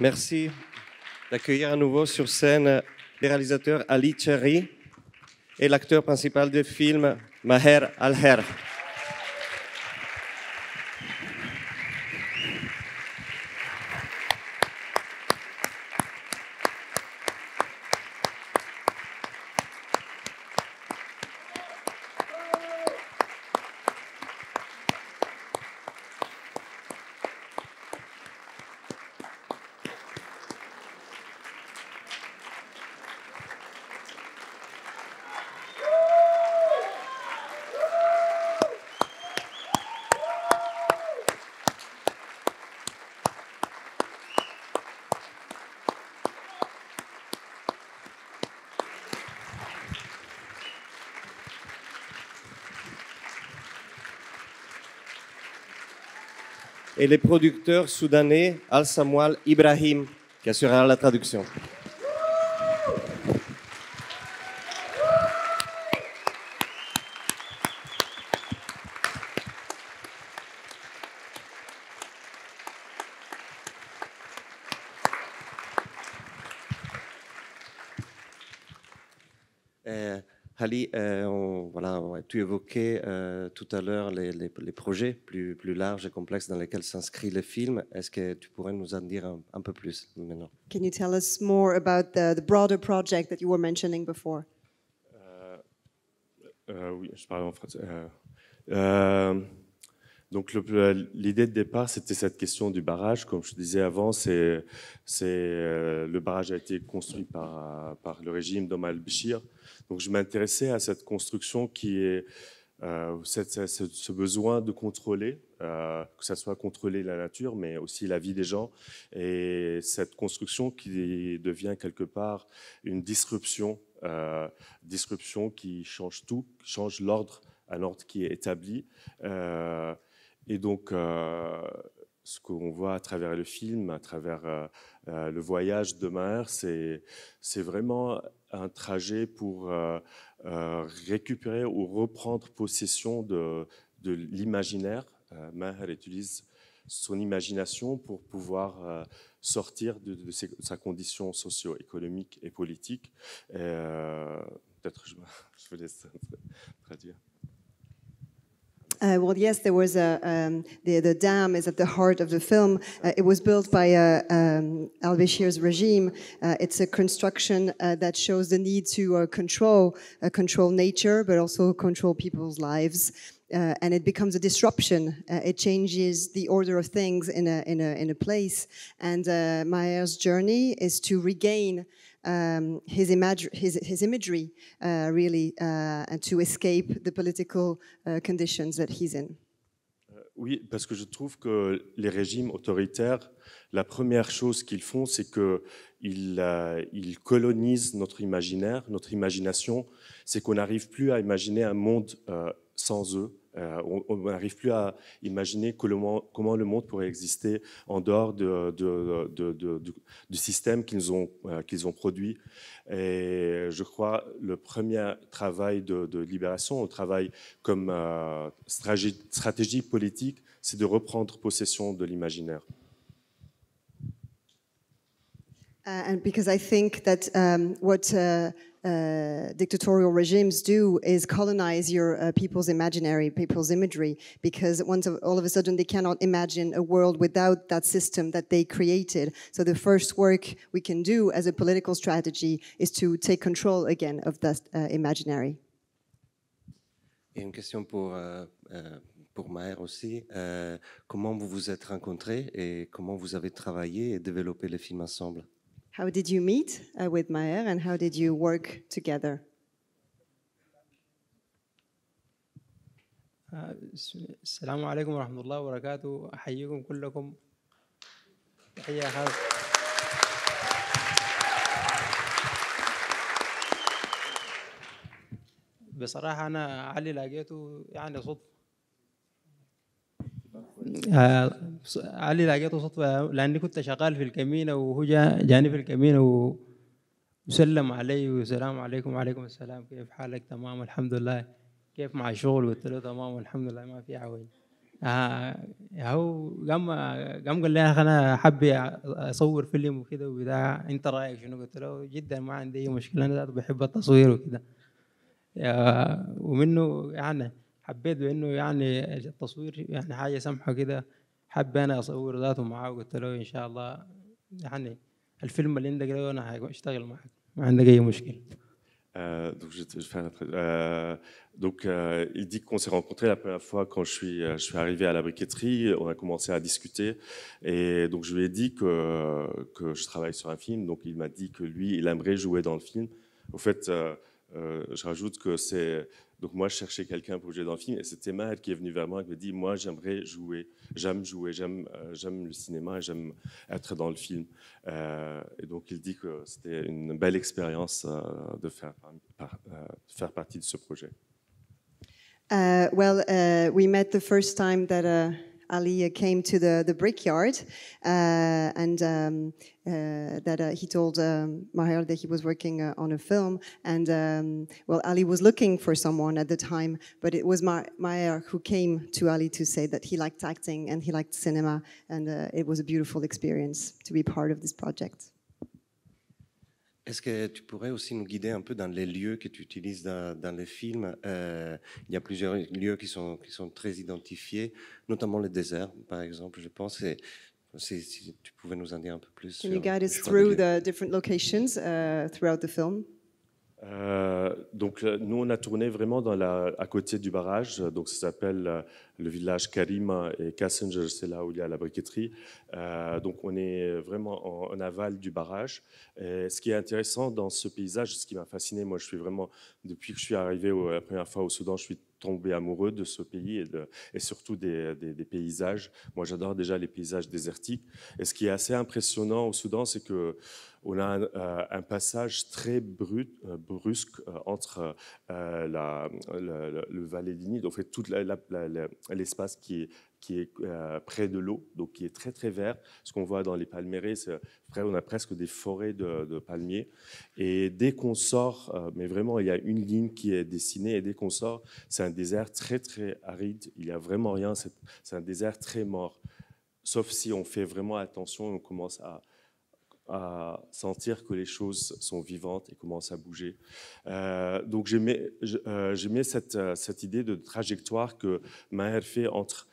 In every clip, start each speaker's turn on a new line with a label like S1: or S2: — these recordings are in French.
S1: Merci d'accueillir à nouveau sur scène le réalisateur Ali Cherry et l'acteur principal du film Maher Al-Her. et le producteur soudanais Al-Samuel Ibrahim qui assurera la traduction. Euh, Ali, euh, tu évoquais euh, tout à l'heure les, projets plus, plus larges et complexes dans lesquels s'inscrit le film. Est-ce que tu pourrais nous en dire un, peu plus maintenant
S2: Can you tell us more about the, broader project that you were mentioning before
S3: euh, euh, Oui, je parle en français. donc l'idée de départ, c'était cette question du barrage. Comme je disais avant, c'est, le barrage a été construit par, par le régime d'Omar al-Bashir donc je m'intéressais à cette construction qui est euh, ce besoin de contrôler, euh, que ce soit contrôler la nature, mais aussi la vie des gens, et cette construction qui devient quelque part une disruption, euh, disruption qui change tout, change l'ordre, un ordre qui est établi. et donc ce qu'on voit à travers le film, à travers euh, euh, le voyage de Maher, c'est vraiment un trajet pour euh, récupérer ou reprendre possession de, l'imaginaire. Maher utilise son imagination pour pouvoir sortir de, sa condition socio-économique et politique. peut-être je, vais laisser laisse traduire.
S2: Uh, well, yes, there was a um, the, the dam is at the heart of the film. Uh, it was built by uh, um, Al Bashir's regime. Uh, it's a construction uh, that shows the need to uh, control control nature, but also control people's lives. Et uh, and it becomes a disruption. Uh, it changes the order of things in a, in a, in a place. And uh, Meyer's journey is to regain um, his, imag- his, his imagery, uh, really, uh, and to escape the political uh, conditions that he's in.
S3: Euh, oui, parce que je trouve que les régimes autoritaires, la première chose qu'ils font, c'est qu'ils euh, colonisent notre imaginaire, notre imagination. C'est qu'on n'arrive plus à imaginer un monde euh, sans eux. Euh, on n'arrive plus à imaginer comment le monde pourrait exister en dehors du système euh, qu'ils ont, produit. Et je crois que le premier travail de, libération, le travail comme euh, stratégie, politique, c'est de reprendre possession de l'imaginaire.
S2: Uh, and because I think that um, what uh, Uh, dictatorial regimes do is colonize your uh, people's imaginary, people's imagery, because once all of a sudden they cannot imagine a world without that system that they created. So the first work we can do as a political strategy is to take control again of that uh, imaginary.
S1: Et une question pour, euh, euh, pour Maher aussi. Euh, comment vous vous êtes rencontrés et comment vous avez travaillé et développé film ensemble?
S2: How did you meet uh, with Maher and how did you work together? السلام
S4: عليكم ورحمة الله وبركاته أحييكم كلكم تحية خاصة بصراحة أنا علي لقيته يعني صدفة آه علي لقيته صدفه لاني كنت شغال في الكمينه وهو جاني في الكمينه وسلم علي وسلام عليكم وعليكم السلام كيف حالك تمام الحمد لله كيف مع الشغل قلت له تمام الحمد لله ما في عوج آه هو قام قام قال لي انا حبي اصور فيلم وكده وبتاع انت رايك شنو قلت له جدا ما عندي اي مشكله انا بحب التصوير وكده آه ومنه يعني يعني التصوير يعني حاجه سمحه كده اصور ذاته له ان شاء الله يعني الفيلم اللي مشكله
S3: euh, donc, euh, euh, il dit qu'on s'est rencontré la première fois quand je suis, je suis arrivé à la briqueterie. On a commencé à discuter et donc je lui ai dit que, que je travaille sur un film. Donc il m'a dit que lui, il aimerait jouer dans le film. Au fait, je rajoute que c'est donc moi, je cherchais quelqu'un pour jouer dans le film, et c'était Mal qui est venu vers moi et qui m'a dit, moi, j'aimerais jouer, j'aime jouer, j'aime euh, j'aime le cinéma, j'aime être dans le film. Euh, et donc il dit que c'était une belle expérience euh, de faire, faire partie de ce projet.
S2: Uh, well, uh, we met the first time that uh, Ali came to the, the Brickyard and um, uh, that uh, he told um, Maher that he was working uh, on a film, and um, well, Ali was looking for someone at the time, but it was Ma Maher who came to Ali to say that he liked acting and he liked cinema, and it was a beautiful experience to be part of this project.
S1: Est-ce que tu pourrais aussi nous guider un peu dans les lieux que tu utilises dans, dans les films euh, Il y a plusieurs lieux qui sont, qui sont très identifiés, notamment le désert, par exemple, je pense. Si tu pouvais nous en dire un peu plus.
S3: Can sur you guide us through the
S2: different locations uh, throughout the film?
S3: Euh, donc, euh, nous, on a tourné vraiment dans la, à côté du barrage. Donc, ça s'appelle euh, le village Karima et Kassinger, c'est là où il y a la briqueterie. Euh, donc on est vraiment en, aval du barrage. Et ce qui est intéressant dans ce paysage, ce qui m'a fasciné, moi je suis vraiment, depuis que je suis arrivé la première fois au Soudan, je suis tombé amoureux de ce pays et, de, et surtout des, paysages. Moi, j'adore déjà les paysages désertiques. Et ce qui est assez impressionnant au Soudan, c'est que on a un, euh, passage très brut, euh, brusque entre le Vallée d'Inid, en fait toute la, l'espace qui est, qui est euh, près de l'eau, donc qui est très très vert. Ce qu'on voit dans les près on a presque des forêts de, palmiers. Et dès qu'on sort, euh, mais vraiment, il y a une ligne qui est dessinée, et dès qu'on sort, c'est un désert très très aride. Il n'y a vraiment rien. C'est un désert très mort. Sauf si on fait vraiment attention, on commence à à sentir que les choses sont vivantes et commencent à bouger. Euh, donc j'aimais euh, cette, euh, cette, idée de trajectoire que Maher fait entre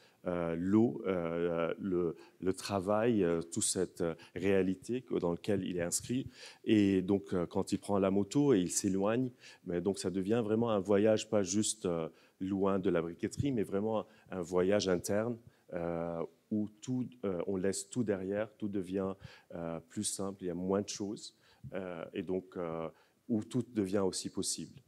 S3: l'eau, le, le, travail, toute cette réalité dans laquelle il est inscrit. Et donc quand il prend la moto et il s'éloigne, mais donc ça devient vraiment un voyage pas juste loin de la briqueterie, mais vraiment un voyage interne où tout, euh, on laisse tout derrière, tout devient euh, plus simple, il y a moins de choses, euh, et donc où tout devient aussi possible.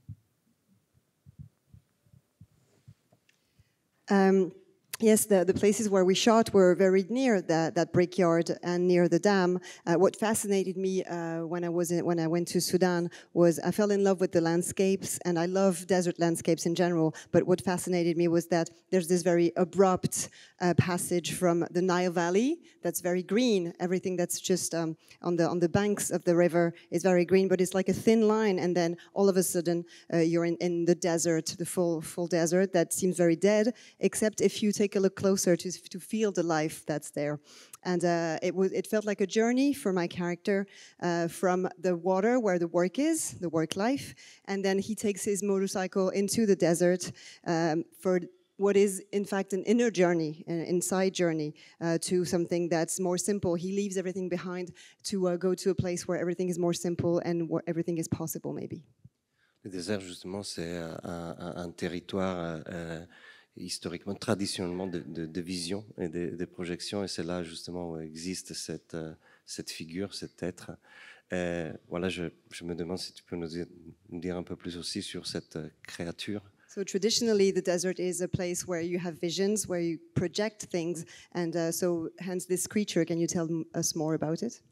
S2: Yes, the, the places where we shot were very near the, that brickyard and near the dam. Uh, what fascinated me uh, when I was in, when I went to Sudan was I fell in love with the landscapes, and I love desert landscapes in general. But what fascinated me was that there's this very abrupt uh, passage from the Nile Valley that's very green. Everything that's just um, on the on the banks of the river is very green, but it's like a thin line, and then all of a sudden uh, you're in, in the desert, the full full desert that seems very dead, except if you take take a look closer to, to feel the life that's there. And uh, it, was, it felt like a journey for my character uh, from the water where the work is, the work life, and then he takes his motorcycle into the desert um, for what is in fact an inner journey, an inside journey uh, to something that's more simple. He leaves everything behind to uh, go to a place where everything is more simple and where everything is possible, maybe.
S1: Le désert, justement, c'est euh, un, un, un territoire. Euh, euh, historiquement, traditionnellement, de, de, vision et de, projections. projection. Et c'est là justement où existe cette, euh, cette figure, cet être. voilà, je, je, me demande si tu peux nous dire, un peu plus aussi sur cette euh, créature.
S2: So traditionally, the desert is a place where you have visions, where you project things, and Et uh, so hence this creature. Can you tell us more about it?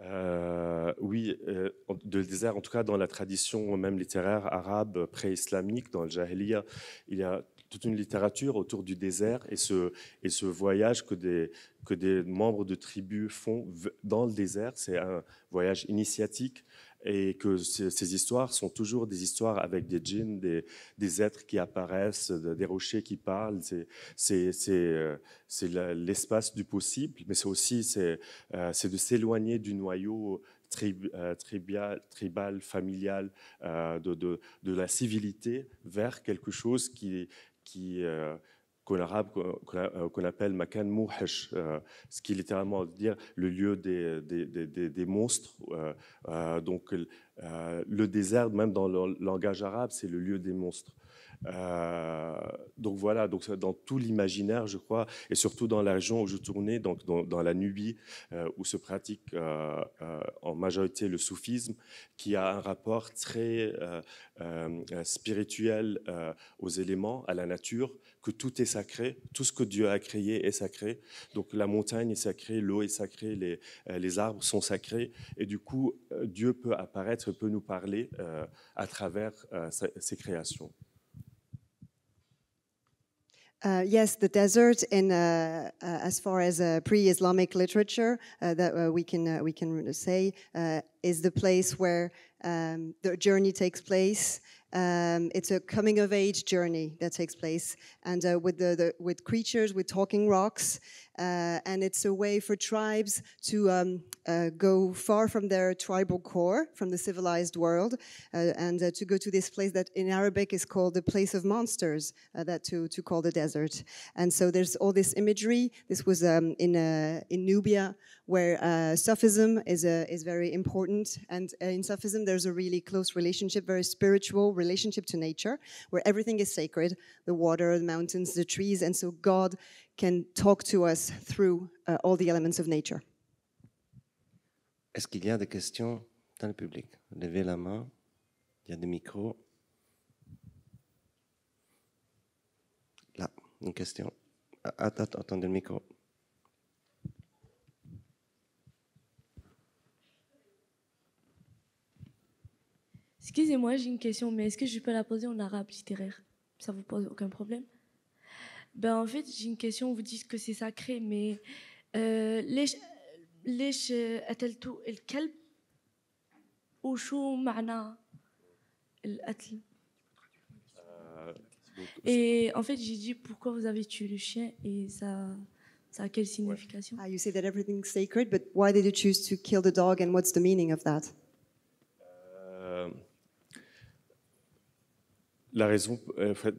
S3: Euh, oui, euh, le désert, en tout cas dans la tradition même littéraire arabe pré-islamique, dans le Jahiliya, il y a toute une littérature autour du désert et ce, et ce voyage que des, que des membres de tribus font dans le désert. C'est un voyage initiatique et que ces histoires sont toujours des histoires avec des djinns, des, des êtres qui apparaissent, des rochers qui parlent. C'est euh, l'espace du possible, mais c'est aussi c'est euh, c'est de s'éloigner du noyau euh, tribal, familial, de, de, de, la civilité vers quelque chose qui, qui euh, euh, qu'on appelle makan mouhesh, euh, ce qui littéralement veut dire le lieu des, des, des, des monstres. donc le désert, même dans le langage arabe, c'est le lieu des monstres. Euh, donc voilà, donc dans tout l'imaginaire, je crois, et surtout dans la région où je tournais, donc dans, la Nubie, euh, où se pratique euh, en majorité le soufisme, qui a un rapport très spirituel aux éléments, à la nature, que tout est sacré, tout ce que Dieu a créé est sacré. Donc la montagne est sacrée, l'eau est sacrée, les, les, arbres sont sacrés, et du coup, Dieu peut apparaître, peut nous parler à travers ses créations.
S2: Uh, yes, the desert, in uh, uh, as far as uh, pre-Islamic literature, uh, that uh, we can we can say is the place where um, the journey takes place. Um, it's a coming of age journey that takes place, and with the, the, with creatures, with talking rocks, uh, and it's a way for tribes to um, uh, go far from their tribal core, from the civilized world, uh, and to go to this place that in Arabic is called the place of monsters, that to, to call the desert. And so there's all this imagery. This was um, in, in Nubia, where Sufism is, is very important. And in Sufism, there's a really close relationship, very spiritual relationship to nature, where everything is sacred the water, the mountains, the trees. And so God can talk to us through uh, all the elements of nature.
S1: Est-ce qu'il y a des questions dans le public Levez la main. Il y a des micros. Là, une question. Ah, ah, Attends, attendez le micro. Excusez-moi, j'ai une question, mais est-ce que je peux la poser en arabe littéraire Ça vous pose aucun problème ben, en fait, j'ai une question. Vous dites que c'est sacré, mais euh, les a-t-elle tout le قتلتوا ou وشو معنى
S2: القتل Et en fait, j'ai dit pourquoi vous avez tué le chien et ça, ça a quelle signification ah, You say that everything's sacred, but why did you choose to kill the dog and what's the meaning of that euh,
S3: La raison, en fait,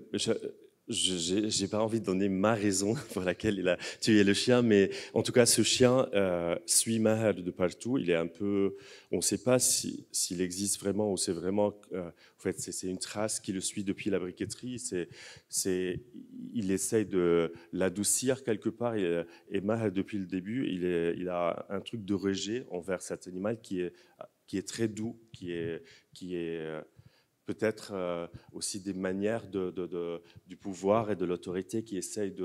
S3: je n'ai pas envie de donner ma raison pour laquelle il a tué le chien, mais en tout cas, ce chien euh, suit Maher de partout. Il est un peu, on ne sait pas s'il existe vraiment ou c'est vraiment, euh, en fait, c'est une trace qui le suit depuis la briqueterie. il essaye de l'adoucir quelque part. Et, et, depuis le début, il, il a un truc de rejet envers cet animal qui est, qui est très doux, qui est, qui est euh, peut-être euh, aussi des manières de, du pouvoir et de l'autorité qui essayent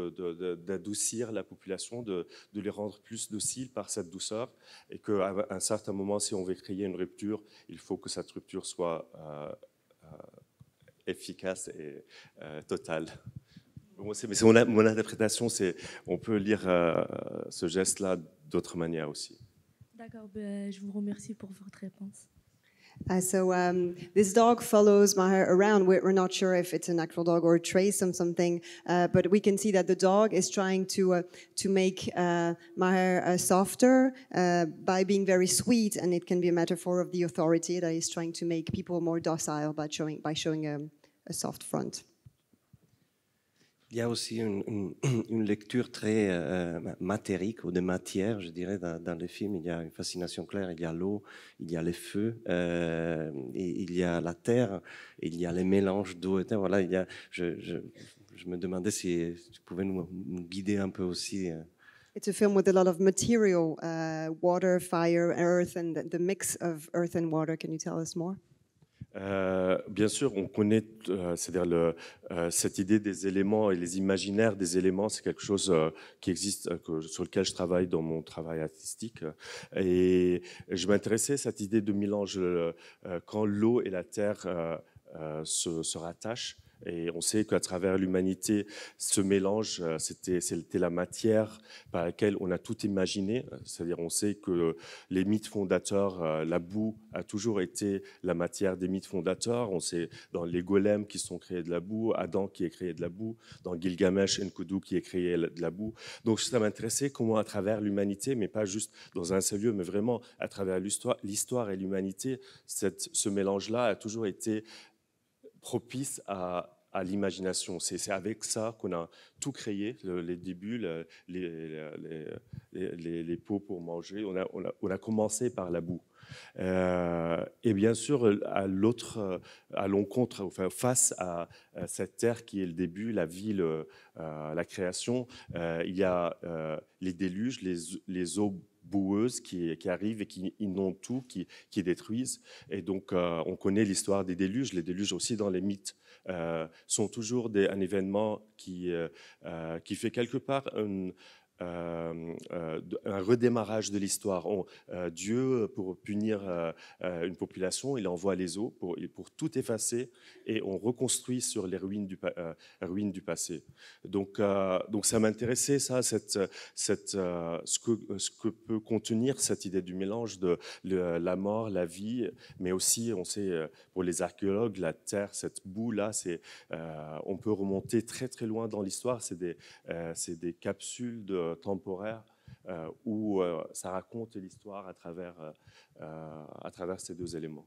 S3: d'adoucir la population, de, les rendre plus dociles par cette douceur, et qu'à un certain moment, si on veut créer une rupture, il faut que cette rupture soit euh, euh, efficace et totale. c'est mon interprétation, c'est on peut lire ce geste-là d'autres manières
S2: aussi. D'accord, ben, je vous remercie pour votre réponse. Uh, so um, this dog follows Maher around. We're, we're, not sure if it's an actual dog or a trace or something, uh, but we can see that the dog is trying to uh, to make uh, Maher uh, softer uh, by being very sweet, and it can be a metaphor of the authority that is trying to make people more docile by showing by showing a, um, a soft front.
S1: Il y a aussi une, une, lecture très euh, euh, matérique ou de matière, je dirais, dans, dans, le film. Il y a une fascination claire, il y a l'eau, il y a les feux, euh, et, il y a la terre, il y a les mélanges d'eau et terre. Voilà, il y a, je, je, me demandais si tu pouvais nous, guider un peu aussi.
S2: C'est euh. un film with a lot of material, uh, water, fire, earth, and the mix of earth and water. Can you tell us more?
S3: Euh, bien sûr, on connaît, euh, c'est-à-dire euh, cette idée des éléments et les imaginaires des éléments, c'est quelque chose qui existe, sur lequel je travaille dans mon travail artistique. Et je m'intéressais à cette idée de mélange quand l'eau et la terre se, se rattachent. Et on sait qu'à travers l'humanité, ce mélange, euh, c'était la matière par laquelle on a tout imaginé. Euh, c'est-à-dire, on sait que les mythes fondateurs, euh, la boue a toujours été la matière des mythes fondateurs. On sait dans les golems qui sont créés de la boue, Adam qui est créé de la boue, dans Gilgamesh, Enkidu qui est créé de la boue. Donc, ça m'intéressait comment, à travers l'humanité, mais pas juste dans un seul lieu, mais vraiment à travers l'histoire et l'humanité, ce mélange-là a toujours été propice à à l'imagination. C'est avec ça qu'on a tout créé, les débuts, les, les, pots pour manger. On a, commencé par la boue. Euh, et bien sûr, à l'autre, à l'encontre, enfin, face à, cette terre qui est le début, la ville, euh, la création, euh, il y a les déluges, les eaux boueuses qui, arrivent et qui inondent tout, qui, détruisent. Et donc, on connaît l'histoire des déluges, les déluges aussi dans les mythes. Euh, sont toujours des, un événement qui, euh, euh, qui fait quelque part une, euh, euh, un redémarrage de l'histoire. Euh, Dieu, pour punir une population, il envoie les eaux pour, pour, tout effacer et on reconstruit sur les ruines du, du passé. Donc, donc ça m'intéressait, ça, cette, cette, ce, que, ce que peut contenir cette idée du mélange de la mort, la vie, mais aussi, on sait, pour les archéologues, la terre, cette boue-là, c'est on peut remonter très très loin dans l'histoire. C'est des, des capsules de temporaire euh, où euh, ça raconte l'histoire à travers, euh, à travers ces deux éléments.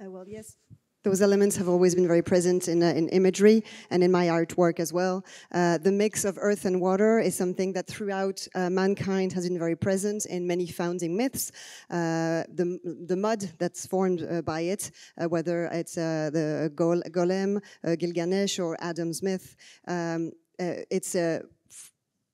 S2: Uh, well, yes. Those elements have always been very present in, uh, in imagery and in my artwork as well. Uh, the mix of earth and water is something that throughout uh, mankind has been very present in many founding myths. Uh, the, the mud that's formed by it, whether it's the Golem, Gilgamesh, or Adam's myth, um, it's a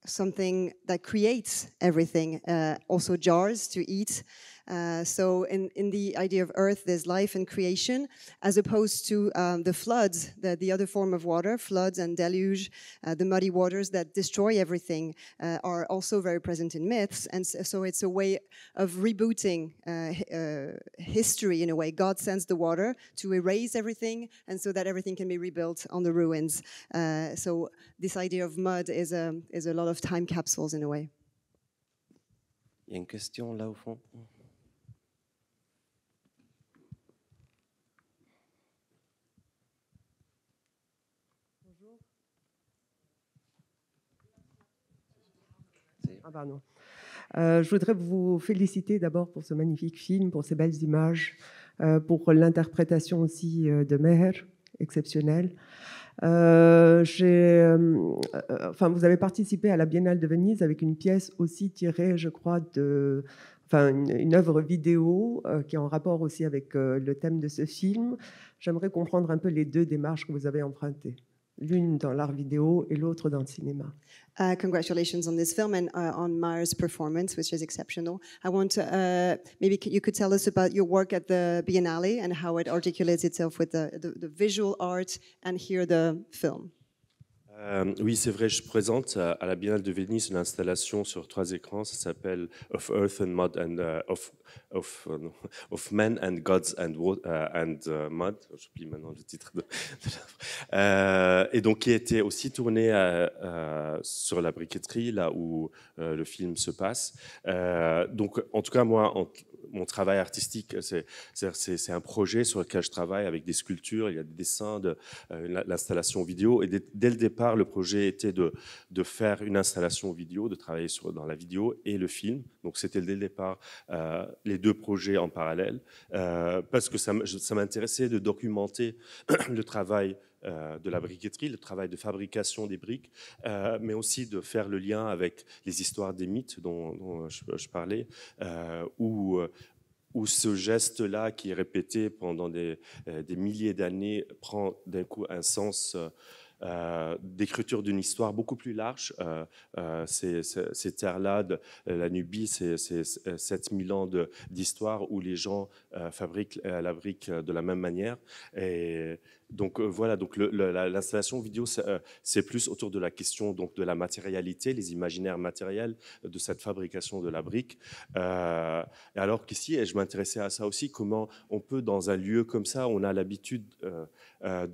S2: something that creates everything, uh, also jars to eat, uh, so in, in the idea of earth, there's life and creation, as opposed to um, the floods, the, the other form of water, floods and deluge, uh, the muddy waters that destroy everything, uh, are also very present in myths. And so it's a way of rebooting uh, uh, history in a way. God sends the water to erase everything, and so that everything can be rebuilt on the ruins. so this idea of mud is a, is a lot of time capsules in a way.
S1: Il y a une question là au fond. Ah, bah
S3: euh, je voudrais vous féliciter d'abord pour ce magnifique film, pour ces belles images, euh, pour l'interprétation aussi euh, de Meher, exceptionnelle. enfin, vous avez participé à la Biennale de Venise avec une pièce aussi tirée, je crois, de, enfin, une œuvre vidéo qui est en rapport aussi avec
S1: le thème de ce film. J'aimerais comprendre un peu les deux démarches que vous avez empruntées l'une dans l'art vidéo et l'autre dans le cinéma.
S2: Uh, congratulations on this film and uh, on Mars' performance, which is exceptional. I want to, uh, maybe you could tell us about your work at the Biennale and how it articulates itself with the, the, the visual art and here the film.
S3: Euh, oui, c'est vrai, je présente à la Biennale de Venise une installation sur trois écrans, ça s'appelle Of Earth and Mud and euh, of, of, euh, of, Men and Gods and, and Mud, j'oublie maintenant le titre de, et donc qui était aussi tournée sur la briqueterie, là où le film se passe. donc en tout cas, moi, en, mon travail artistique. C'est un projet sur lequel je travaille avec des sculptures, il y a des dessins, de, euh, l'installation vidéo. Et dès, le départ, le projet était de, faire une installation vidéo, de travailler dans la vidéo et le film. Donc c'était dès le départ euh, les deux projets en parallèle, euh, parce que ça, ça m'intéressait de documenter le travail euh, de la mm. briqueterie, le travail de fabrication des briques, euh, mais aussi de faire le lien avec les histoires des mythes dont, je, parlais, euh, où, où ce geste-là, qui est répété pendant des, des milliers d'années, prend d'un coup un sens d'écriture d'une histoire beaucoup plus large. Euh, euh, ces, terres-là, la Nubie, c'est 7000 ans d'histoire où les gens fabriquent la brique de la même manière. Et donc euh, voilà, donc l'installation vidéo, euh, c'est plus autour de la question donc de la matérialité, les imaginaires matériels euh, de cette fabrication de la brique. alors qu'ici, et je m'intéressais à ça aussi, comment on peut dans un lieu comme ça, on a l'habitude de,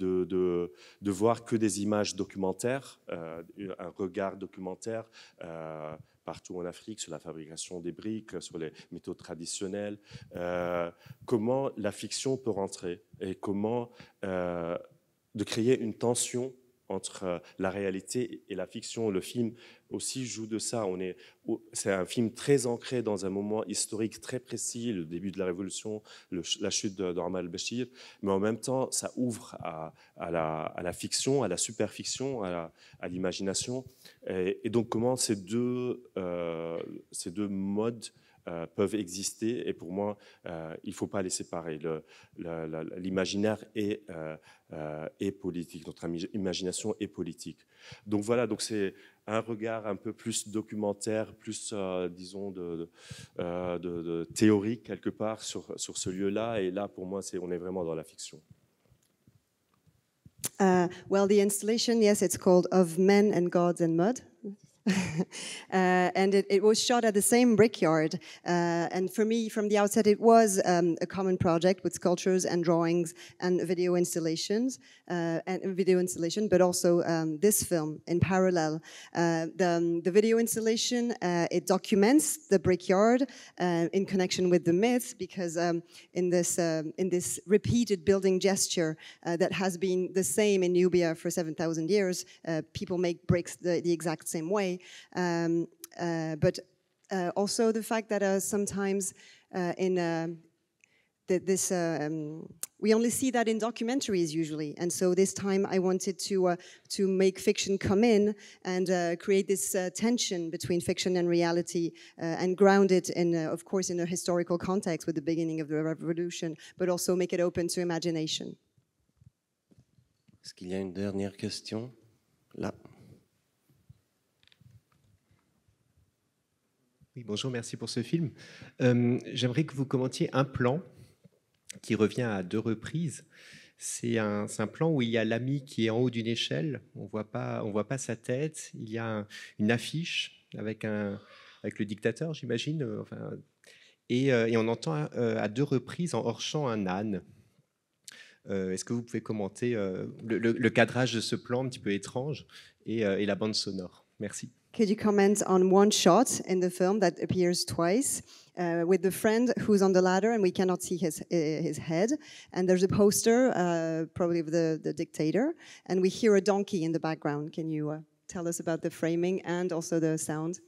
S3: de, voir que des images documentaires, un regard documentaire partout en Afrique, sur la fabrication des briques, sur les métaux traditionnels, euh, comment la fiction peut rentrer et comment euh, de créer une tension entre euh, la réalité et la fiction. Le film aussi joue de ça. On est, c'est un film très ancré dans un moment historique très précis, le début de la Révolution, la chute d'Omar de, mais en même temps, ça ouvre à, la, à la, fiction, à la superfiction, à, l'imagination. Et, donc, comment ces deux, euh, ces deux modes euh, peuvent exister et pour moi, euh, il ne faut pas les séparer. L'imaginaire euh, est, politique, notre imagination est politique. Donc voilà, donc c'est un regard un peu plus documentaire, plus, disons, de, de, théorique quelque part sur, sur ce lieu-là. Et là, pour moi, c'est on est vraiment dans la fiction.
S2: Uh, well, the installation, yes, it's called Of Men and Gods and Mud. Uh, and it, it, was shot at the same brickyard. Uh, and for me, from the outset, it was um, a common project with sculptures and drawings and video installations, uh, and video installation, but also um, this film in parallel. the, um, the video installation, it documents the brickyard in connection with the myth, because um, in, this, um, in this repeated building gesture that has been the same in Nubia for 7,000 years, people make bricks the, the exact same way. Um, uh, but uh, also the fact that uh, sometimes in this um, we only see that in documentaries usually and so this time i wanted to uh, to make fiction come in and uh, create this uh, tension between fiction and reality and ground it in of course in a historical context with the beginning of the revolution but also make it open to imagination
S1: Est-ce qu'il y a une dernière question là bonjour, merci pour ce film. Euh, j'aimerais que vous commentiez un plan qui revient à deux reprises. C'est un, plan où il y a l'ami qui est en haut d'une échelle, on ne voit pas sa tête, il y a une affiche avec, le dictateur, j'imagine, euh, euh, et, on entend à, deux reprises en hors-champ un âne. Est-ce que vous pouvez commenter le, cadrage de ce plan un petit peu étrange et, et la bande sonore Merci.
S2: Could you comment on one shot in the film that appears twice? Uh, with the friend who's on the ladder and we cannot see his uh, his head. And there's a poster, uh, probably of the, the dictator, and we hear a donkey in the background. Can you uh, tell us about the framing and also the sound?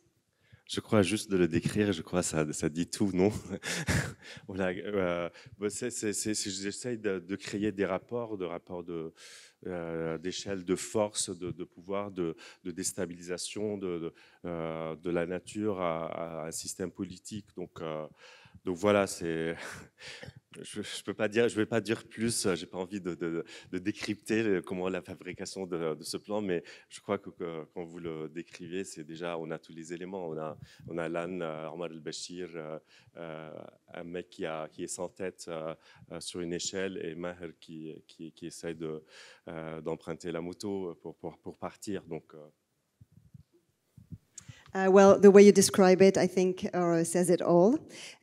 S3: Je crois juste de le décrire, je crois ça, ça dit tout, non voilà, euh, bah, J'essaye de, de, créer des rapports, de rapports de, euh, d'échelle de force, de, pouvoir, de, déstabilisation de, euh, de, la nature à, à, un système politique. Donc, donc voilà, c'est je, ne peux pas dire, je vais pas dire plus. Euh, j'ai pas envie de, décrypter euh, comment la fabrication de, ce plan, mais je crois que, quand vous le décrivez, c'est déjà on a tous les éléments. On a on a l'âne euh, Omar El Bashir, un mec qui est sans tête sur une échelle, et Maher qui qui, essaie de d'emprunter la moto pour, pour, pour partir. Donc
S2: Uh, well, the way you describe it, I think, uh, says it all.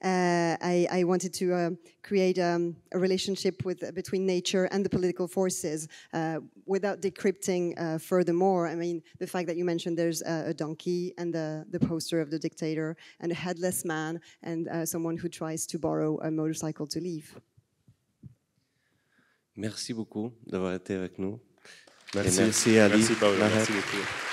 S2: Uh, I, I, wanted to uh, create um, a relationship with uh, between nature and the political forces uh, without decrypting furthermore. I mean, the fact that you mentioned there's a, donkey and the, the poster of the dictator and a headless man and someone who tries to borrow a motorcycle to leave.
S1: Merci beaucoup d'avoir été avec nous. Merci, merci Ali. Merci, Paolo. Merci beaucoup.